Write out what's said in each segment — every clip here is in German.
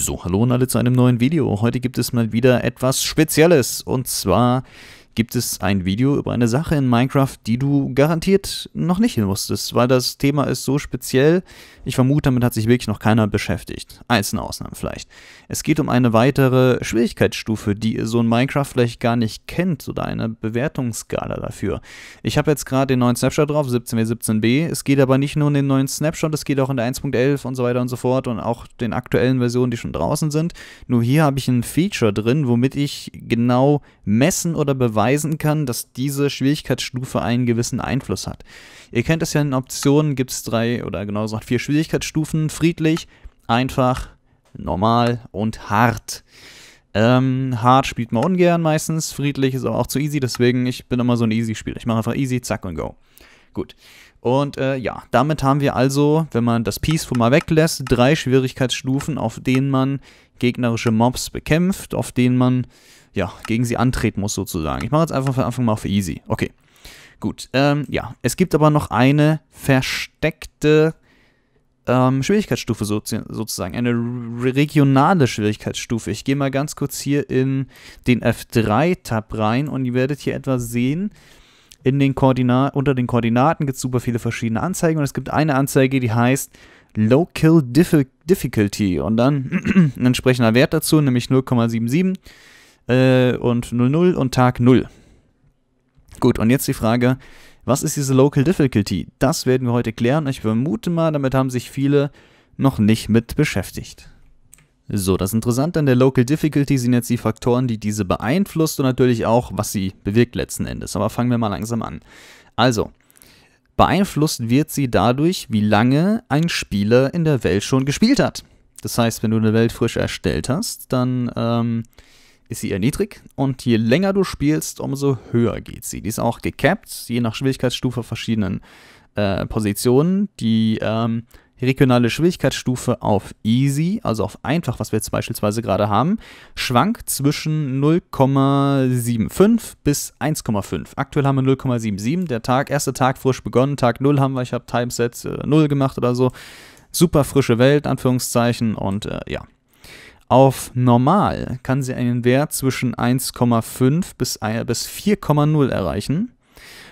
So, hallo und alle zu einem neuen Video. Heute gibt es mal wieder etwas Spezielles und zwar gibt es ein Video über eine Sache in Minecraft, die du garantiert noch nicht wusstest, weil das Thema ist so speziell. Ich vermute, damit hat sich wirklich noch keiner beschäftigt. Einzelne Ausnahmen vielleicht. Es geht um eine weitere Schwierigkeitsstufe, die ihr so in Minecraft vielleicht gar nicht kennt oder eine Bewertungsskala dafür. Ich habe jetzt gerade den neuen Snapshot drauf, 17W17b. Es geht aber nicht nur um den neuen Snapshot, es geht auch in der 1.11 und so weiter und so fort und auch den aktuellen Versionen, die schon draußen sind. Nur hier habe ich ein Feature drin, womit ich genau messen oder beweisen beweisen kann, dass diese Schwierigkeitsstufe einen gewissen Einfluss hat. Ihr kennt es ja in Optionen, gibt es drei oder genau gesagt vier Schwierigkeitsstufen. Friedlich, einfach, normal und hart. Ähm, hart spielt man ungern meistens, friedlich ist aber auch zu easy, deswegen ich bin immer so ein easy Spieler. Ich mache einfach easy, zack und go. Gut. Und äh, ja, damit haben wir also, wenn man das Peaceful mal weglässt, drei Schwierigkeitsstufen, auf denen man gegnerische Mobs bekämpft, auf denen man ja, gegen sie antreten muss sozusagen. Ich mache jetzt einfach von Anfang mal auf easy. Okay, gut. Ähm, ja, es gibt aber noch eine versteckte ähm, Schwierigkeitsstufe so, sozusagen, eine regionale Schwierigkeitsstufe. Ich gehe mal ganz kurz hier in den F3-Tab rein und ihr werdet hier etwas sehen. In den Koordina unter den Koordinaten gibt es super viele verschiedene Anzeigen und es gibt eine Anzeige, die heißt Local Difficulty und dann ein entsprechender Wert dazu, nämlich 0,77 äh, und 00 und Tag 0. Gut, und jetzt die Frage, was ist diese Local Difficulty? Das werden wir heute klären. Ich vermute mal, damit haben sich viele noch nicht mit beschäftigt. So, das Interessante an der Local Difficulty sind jetzt die Faktoren, die diese beeinflusst und natürlich auch, was sie bewirkt letzten Endes. Aber fangen wir mal langsam an. Also, beeinflusst wird sie dadurch, wie lange ein Spieler in der Welt schon gespielt hat. Das heißt, wenn du eine Welt frisch erstellt hast, dann ähm, ist sie eher niedrig und je länger du spielst, umso höher geht sie. Die ist auch gecapped, je nach Schwierigkeitsstufe verschiedenen äh, Positionen. Die ähm, regionale Schwierigkeitsstufe auf Easy, also auf einfach, was wir jetzt beispielsweise gerade haben, schwankt zwischen 0,75 bis 1,5. Aktuell haben wir 0,77. Der Tag, erste Tag frisch begonnen, Tag 0 haben wir, ich habe Timeset äh, 0 gemacht oder so. Super frische Welt, Anführungszeichen, und äh, ja, auf normal kann sie einen Wert zwischen 1,5 bis, 4,0 äh, erreichen.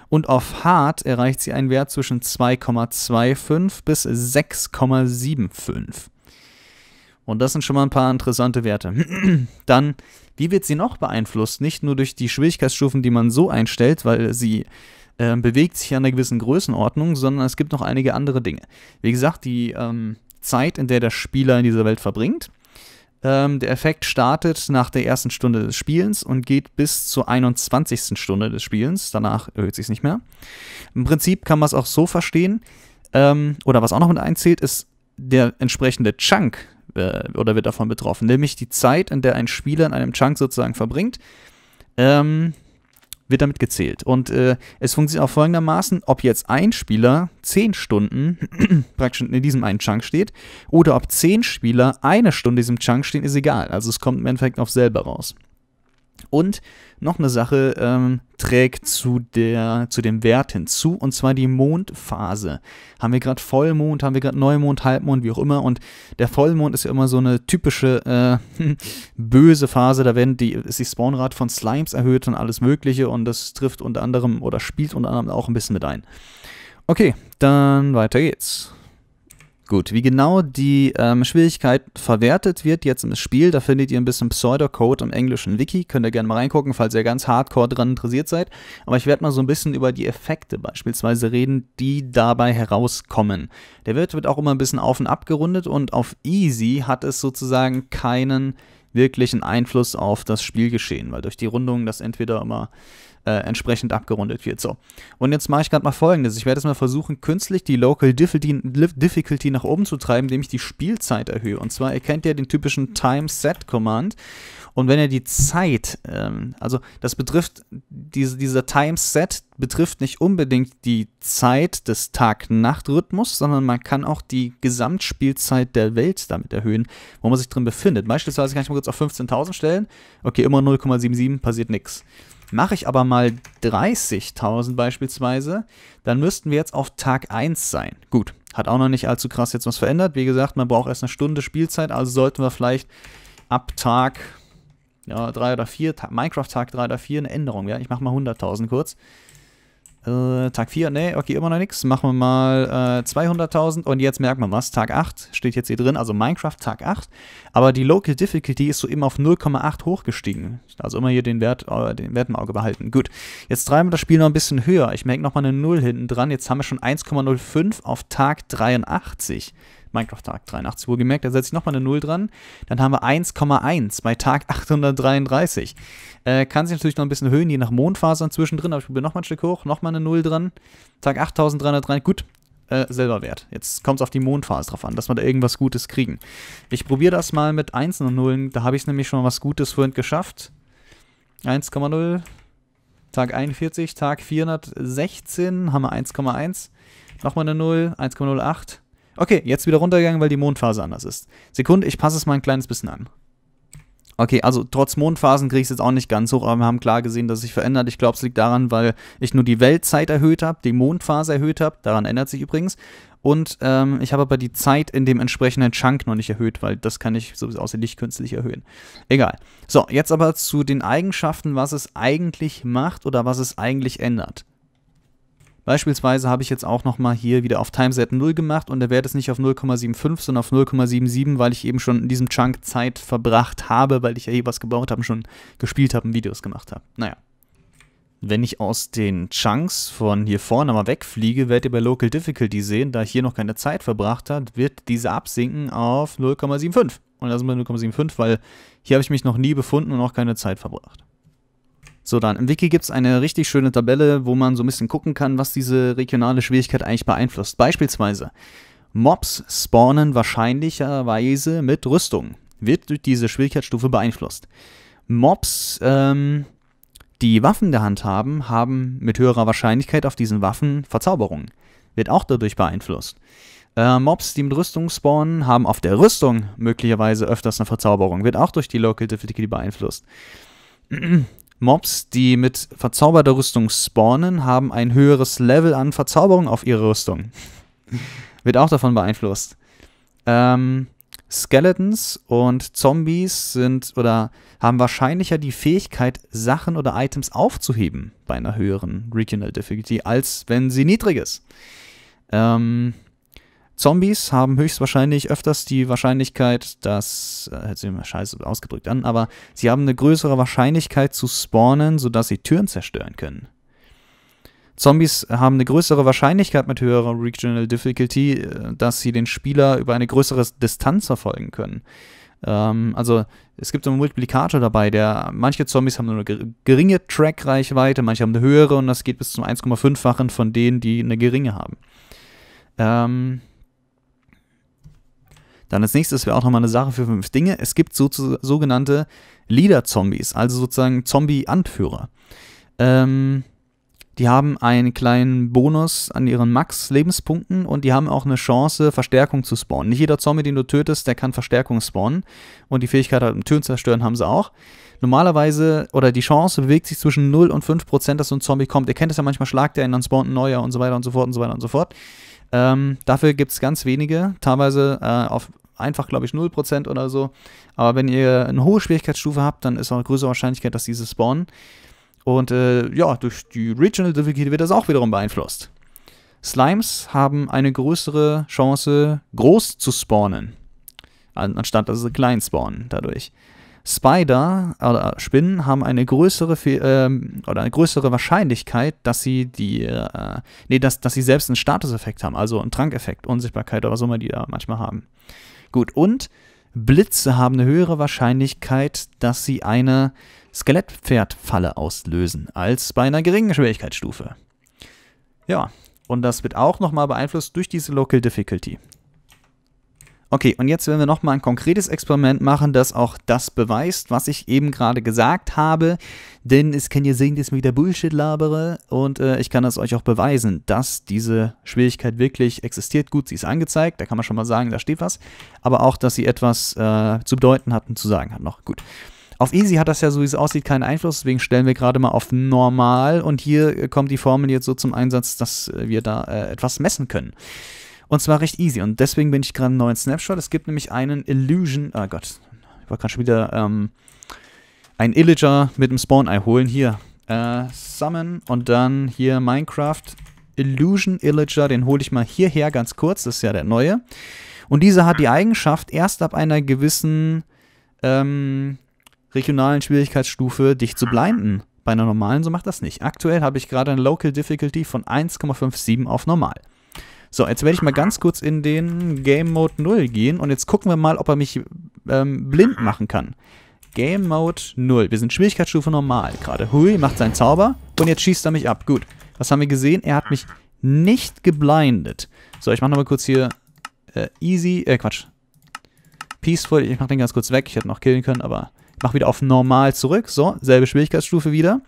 Und auf hart erreicht sie einen Wert zwischen 2,25 bis 6,75. Und das sind schon mal ein paar interessante Werte. Dann, wie wird sie noch beeinflusst? Nicht nur durch die Schwierigkeitsstufen, die man so einstellt, weil sie äh, bewegt sich an einer gewissen Größenordnung, sondern es gibt noch einige andere Dinge. Wie gesagt, die ähm, Zeit, in der der Spieler in dieser Welt verbringt, ähm, der Effekt startet nach der ersten Stunde des Spielens und geht bis zur 21. Stunde des Spielens. Danach erhöht sich es nicht mehr. Im Prinzip kann man es auch so verstehen. Ähm, oder was auch noch mit einzählt, ist der entsprechende Chunk äh, oder wird davon betroffen, nämlich die Zeit, in der ein Spieler in einem Chunk sozusagen verbringt. Ähm, wird damit gezählt. Und äh, es funktioniert auch folgendermaßen, ob jetzt ein Spieler 10 Stunden praktisch in diesem einen Chunk steht oder ob 10 Spieler eine Stunde in diesem Chunk stehen, ist egal. Also es kommt im Endeffekt auf selber raus. Und noch eine Sache ähm, trägt zu, der, zu dem Wert hinzu, und zwar die Mondphase. Haben wir gerade Vollmond, haben wir gerade Neumond, Halbmond, wie auch immer. Und der Vollmond ist ja immer so eine typische äh, böse Phase. Da werden die, ist die Spawnrate von Slimes erhöht und alles Mögliche. Und das trifft unter anderem oder spielt unter anderem auch ein bisschen mit ein. Okay, dann weiter geht's. Gut, wie genau die ähm, Schwierigkeit verwertet wird jetzt im Spiel, da findet ihr ein bisschen Pseudocode im englischen Wiki. Könnt ihr gerne mal reingucken, falls ihr ganz hardcore dran interessiert seid. Aber ich werde mal so ein bisschen über die Effekte beispielsweise reden, die dabei herauskommen. Der Wert wird auch immer ein bisschen auf und ab gerundet und auf easy hat es sozusagen keinen wirklichen Einfluss auf das Spielgeschehen, weil durch die Rundungen das entweder immer äh, entsprechend abgerundet wird. So. Und jetzt mache ich gerade mal folgendes. Ich werde jetzt mal versuchen, künstlich die Local Difficulty nach oben zu treiben, indem ich die Spielzeit erhöhe. Und zwar erkennt ihr den typischen Time Set Command. Und wenn ihr die Zeit, ähm, also das betrifft, diese, dieser Time Set betrifft nicht unbedingt die Zeit des Tag-Nacht-Rhythmus, sondern man kann auch die Gesamtspielzeit der Welt damit erhöhen, wo man sich drin befindet. Beispielsweise kann ich mal kurz auf 15.000 stellen. Okay, immer 0,77, passiert nichts. Mache ich aber mal 30.000 beispielsweise, dann müssten wir jetzt auf Tag 1 sein. Gut, hat auch noch nicht allzu krass jetzt was verändert. Wie gesagt, man braucht erst eine Stunde Spielzeit, also sollten wir vielleicht ab Tag ja, 3 oder 4, Minecraft-Tag 3 oder 4 eine Änderung. Ja, ich mache mal 100.000 kurz. Äh, Tag 4, nee, okay, immer noch nichts. Machen wir mal äh, 200.000 und jetzt merkt man was. Tag 8 steht jetzt hier drin, also Minecraft Tag 8. Aber die Local Difficulty ist so immer auf 0,8 hochgestiegen. Also immer hier den Wert, äh, den Wert im Auge behalten. Gut, jetzt treiben wir das Spiel noch ein bisschen höher. Ich merke nochmal eine 0 hinten dran. Jetzt haben wir schon 1,05 auf Tag 83. Minecraft Tag 83 wohlgemerkt, da setze ich nochmal eine 0 dran, dann haben wir 1,1 bei Tag 833. Äh, kann sich natürlich noch ein bisschen höhen, je nach Mondfasern zwischendrin, aber ich probiere nochmal ein Stück hoch, nochmal eine 0 dran, Tag 8303, gut, äh, selber wert. Jetzt kommt es auf die Mondphase drauf an, dass wir da irgendwas Gutes kriegen. Ich probiere das mal mit 1 und 0. da habe ich es nämlich schon was Gutes vorhin geschafft. 1,0, Tag 41, Tag 416 haben wir 1,1, nochmal eine 0, 1,08. Okay, jetzt wieder runtergegangen, weil die Mondphase anders ist. Sekunde, ich passe es mal ein kleines bisschen an. Okay, also trotz Mondphasen kriege ich es jetzt auch nicht ganz hoch, aber wir haben klar gesehen, dass es sich verändert. Ich glaube, es liegt daran, weil ich nur die Weltzeit erhöht habe, die Mondphase erhöht habe, daran ändert sich übrigens. Und ähm, ich habe aber die Zeit in dem entsprechenden Chunk noch nicht erhöht, weil das kann ich sowieso außer Licht künstlich erhöhen. Egal. So, jetzt aber zu den Eigenschaften, was es eigentlich macht oder was es eigentlich ändert. Beispielsweise habe ich jetzt auch nochmal hier wieder auf Timeset 0 gemacht und der Wert ist nicht auf 0,75, sondern auf 0,77, weil ich eben schon in diesem Chunk Zeit verbracht habe, weil ich ja hier eh was gebaut habe, schon gespielt habe und Videos gemacht habe. Naja. Wenn ich aus den Chunks von hier vorne mal wegfliege, werdet ihr bei Local Difficulty sehen, da ich hier noch keine Zeit verbracht habe, wird diese absinken auf 0,75. Und da sind wir 0,75, weil hier habe ich mich noch nie befunden und auch keine Zeit verbracht. So dann, im Wiki gibt es eine richtig schöne Tabelle, wo man so ein bisschen gucken kann, was diese regionale Schwierigkeit eigentlich beeinflusst. Beispielsweise, Mobs spawnen wahrscheinlicherweise mit Rüstung. Wird durch diese Schwierigkeitsstufe beeinflusst. Mobs, ähm, die Waffen der Hand haben, haben mit höherer Wahrscheinlichkeit auf diesen Waffen Verzauberungen. Wird auch dadurch beeinflusst. Äh, Mobs, die mit Rüstung spawnen, haben auf der Rüstung möglicherweise öfters eine Verzauberung. Wird auch durch die Local Difficulty beeinflusst. Mobs, die mit verzauberter Rüstung spawnen, haben ein höheres Level an Verzauberung auf ihre Rüstung. Wird auch davon beeinflusst. Ähm, Skeletons und Zombies sind oder haben wahrscheinlicher die Fähigkeit, Sachen oder Items aufzuheben bei einer höheren Regional Difficulty, als wenn sie niedrig ist. Ähm, Zombies haben höchstwahrscheinlich öfters die Wahrscheinlichkeit, dass, äh, hört sich mal scheiße ausgedrückt an, aber sie haben eine größere Wahrscheinlichkeit zu spawnen, sodass sie Türen zerstören können. Zombies haben eine größere Wahrscheinlichkeit mit höherer Regional Difficulty, äh, dass sie den Spieler über eine größere Distanz verfolgen können. Ähm, also es gibt einen Multiplikator dabei, der manche Zombies haben eine geringe Track-Reichweite, manche haben eine höhere und das geht bis zum 1,5-fachen von denen, die eine geringe haben. Ähm, dann als nächstes wäre auch nochmal eine Sache für fünf Dinge. Es gibt so, sogenannte Leader-Zombies, also sozusagen Zombie-Anführer. Ähm, die haben einen kleinen Bonus an ihren Max-Lebenspunkten und die haben auch eine Chance, Verstärkung zu spawnen. Nicht jeder Zombie, den du tötest, der kann Verstärkung spawnen. Und die Fähigkeit, halt, Türen zerstören, haben sie auch. Normalerweise, oder die Chance bewegt sich zwischen 0 und 5 Prozent, dass so ein Zombie kommt. Ihr kennt es ja manchmal, schlagt er einen, dann spawnt ein neuer und so weiter und so fort und so weiter und so fort. Ähm, dafür gibt es ganz wenige, teilweise äh, auf einfach, glaube ich, 0% oder so. Aber wenn ihr eine hohe Schwierigkeitsstufe habt, dann ist auch eine größere Wahrscheinlichkeit, dass diese spawnen. Und äh, ja, durch die Regional Difficulty wird das auch wiederum beeinflusst. Slimes haben eine größere Chance, groß zu spawnen, anstatt dass sie klein spawnen dadurch. Spider oder Spinnen haben eine größere ähm, oder eine größere Wahrscheinlichkeit, dass sie die äh, nee, dass, dass sie selbst einen Statuseffekt haben, also einen Trankeffekt, Unsichtbarkeit oder so mal die da manchmal haben. Gut, und Blitze haben eine höhere Wahrscheinlichkeit, dass sie eine Skelettpferdfalle auslösen, als bei einer geringen Schwierigkeitsstufe. Ja, und das wird auch nochmal beeinflusst durch diese Local Difficulty. Okay, und jetzt werden wir nochmal ein konkretes Experiment machen, das auch das beweist, was ich eben gerade gesagt habe. Denn es kann ja sehen, dass ich wieder Bullshit labere und äh, ich kann das euch auch beweisen, dass diese Schwierigkeit wirklich existiert. Gut, sie ist angezeigt, da kann man schon mal sagen, da steht was. Aber auch, dass sie etwas äh, zu bedeuten hat und zu sagen hat noch. Gut. Auf Easy hat das ja, so wie es aussieht, keinen Einfluss, deswegen stellen wir gerade mal auf Normal und hier äh, kommt die Formel jetzt so zum Einsatz, dass äh, wir da äh, etwas messen können. Und zwar recht easy. Und deswegen bin ich gerade einen neuen Snapshot. Es gibt nämlich einen Illusion. Ah oh Gott, ich war gerade schon wieder ähm, einen Illager mit dem spawn eye holen. Hier. Äh, summon und dann hier Minecraft Illusion Illager. Den hole ich mal hierher ganz kurz. Das ist ja der neue. Und dieser hat die Eigenschaft, erst ab einer gewissen ähm, regionalen Schwierigkeitsstufe dich zu blinden. Bei einer normalen so macht das nicht. Aktuell habe ich gerade eine Local Difficulty von 1,57 auf normal. So, jetzt werde ich mal ganz kurz in den Game Mode 0 gehen und jetzt gucken wir mal, ob er mich ähm, blind machen kann. Game Mode 0. Wir sind Schwierigkeitsstufe normal gerade. Hui macht seinen Zauber und jetzt schießt er mich ab. Gut. Was haben wir gesehen? Er hat mich nicht geblindet. So, ich mache nochmal kurz hier äh, easy, äh Quatsch. Peaceful. Ich mache den ganz kurz weg. Ich hätte noch killen können, aber ich mache wieder auf normal zurück. So, selbe Schwierigkeitsstufe wieder.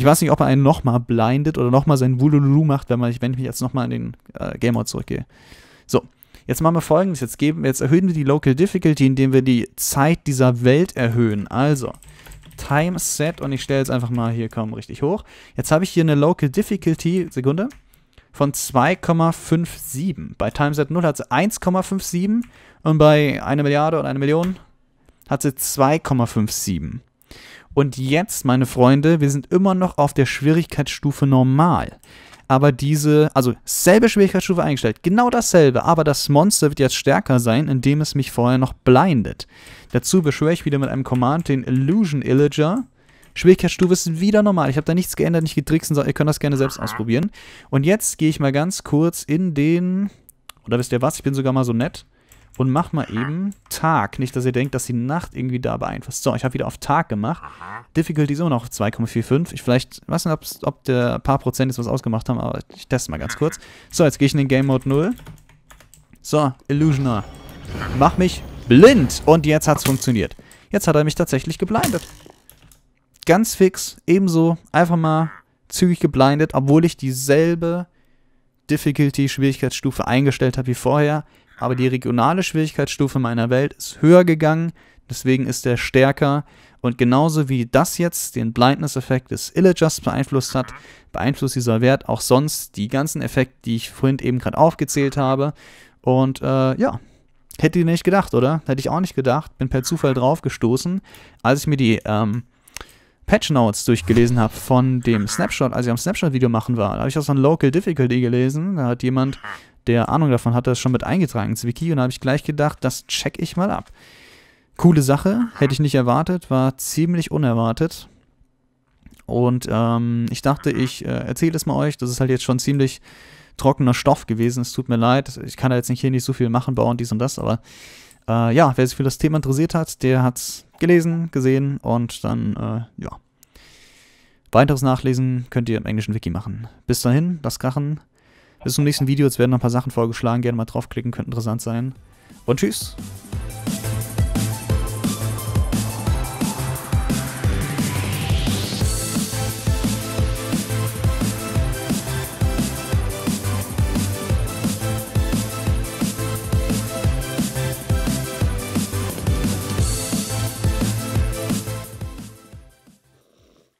Ich weiß nicht, ob er einen nochmal blindet oder nochmal sein Wulululu macht, wenn, man, wenn ich mich jetzt nochmal in den äh, Game Mode zurückgehe. So, jetzt machen wir folgendes. Jetzt, geben, jetzt erhöhen wir die Local Difficulty, indem wir die Zeit dieser Welt erhöhen. Also, Time Set und ich stelle es einfach mal hier kaum richtig hoch. Jetzt habe ich hier eine Local Difficulty, Sekunde, von 2,57. Bei Time Set 0 hat sie 1,57 und bei 1 Milliarde und 1 Million hat sie 2,57. Und jetzt, meine Freunde, wir sind immer noch auf der Schwierigkeitsstufe normal. Aber diese, also selbe Schwierigkeitsstufe eingestellt, genau dasselbe, aber das Monster wird jetzt stärker sein, indem es mich vorher noch blindet. Dazu beschwöre ich wieder mit einem Command den Illusion Illager. Schwierigkeitsstufe ist wieder normal. Ich habe da nichts geändert, nicht getrickst Ihr könnt das gerne selbst ausprobieren. Und jetzt gehe ich mal ganz kurz in den... Oder wisst ihr was? Ich bin sogar mal so nett und mach mal eben Tag. Nicht, dass ihr denkt, dass die Nacht irgendwie da beeinflusst. So, ich habe wieder auf Tag gemacht. Difficulty ist immer noch 2,45. Ich vielleicht, weiß nicht, ob der paar Prozent ist, was ausgemacht haben, aber ich teste mal ganz kurz. So, jetzt gehe ich in den Game Mode 0. So, Illusioner. Mach mich blind. Und jetzt hat's funktioniert. Jetzt hat er mich tatsächlich geblindet. Ganz fix, ebenso, einfach mal zügig geblindet, obwohl ich dieselbe Difficulty-Schwierigkeitsstufe eingestellt habe wie vorher, aber die regionale Schwierigkeitsstufe meiner Welt ist höher gegangen, deswegen ist er stärker. Und genauso wie das jetzt den Blindness-Effekt des Illagers beeinflusst hat, beeinflusst dieser Wert auch sonst die ganzen Effekte, die ich vorhin eben gerade aufgezählt habe. Und äh, ja, hätte ich nicht gedacht, oder? Hätte ich auch nicht gedacht. Bin per Zufall draufgestoßen, als ich mir die ähm, Patch Notes durchgelesen habe von dem Snapshot, als ich am Snapshot-Video machen war. Da habe ich das von Local Difficulty gelesen. Da hat jemand der Ahnung davon hatte, das schon mit eingetragen ins Wiki. Und da habe ich gleich gedacht, das check ich mal ab. Coole Sache, hätte ich nicht erwartet, war ziemlich unerwartet. Und ähm, ich dachte, ich äh, erzähle es mal euch. Das ist halt jetzt schon ziemlich trockener Stoff gewesen. Es tut mir leid, ich kann da jetzt nicht hier nicht so viel machen, bauen, dies und das, aber äh, ja, wer sich für das Thema interessiert hat, der hat es gelesen, gesehen und dann, äh, ja. Weiteres Nachlesen könnt ihr im englischen Wiki machen. Bis dahin, das krachen. Bis zum nächsten Video. Jetzt werden noch ein paar Sachen vorgeschlagen. Gerne mal draufklicken, könnte interessant sein. Und tschüss.